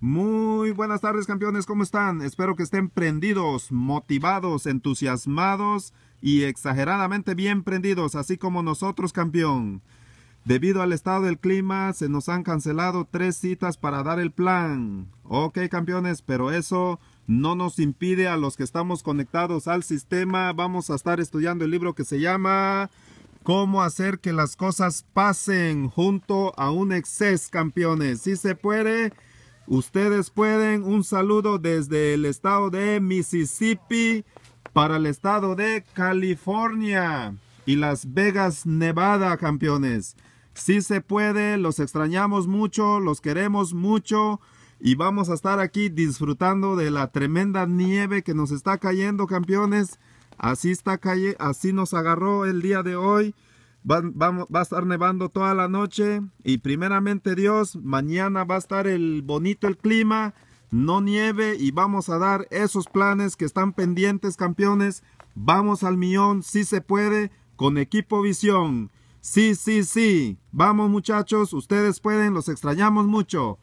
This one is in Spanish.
Muy buenas tardes campeones, ¿cómo están? Espero que estén prendidos, motivados, entusiasmados y exageradamente bien prendidos, así como nosotros campeón. Debido al estado del clima, se nos han cancelado tres citas para dar el plan. Ok campeones, pero eso no nos impide a los que estamos conectados al sistema. Vamos a estar estudiando el libro que se llama Cómo hacer que las cosas pasen junto a un exceso, campeones. Si se puede Ustedes pueden un saludo desde el estado de Mississippi para el estado de California y Las Vegas, Nevada, campeones. Si sí se puede, los extrañamos mucho, los queremos mucho y vamos a estar aquí disfrutando de la tremenda nieve que nos está cayendo, campeones. Así está calle, así nos agarró el día de hoy. Va, va, a estar nevando toda la noche y primeramente Dios, mañana va a estar el bonito el clima, no nieve y vamos a dar esos planes que están pendientes campeones. Vamos al millón, si se puede, con equipo visión. Sí, sí, sí. Vamos muchachos, ustedes pueden, los extrañamos mucho.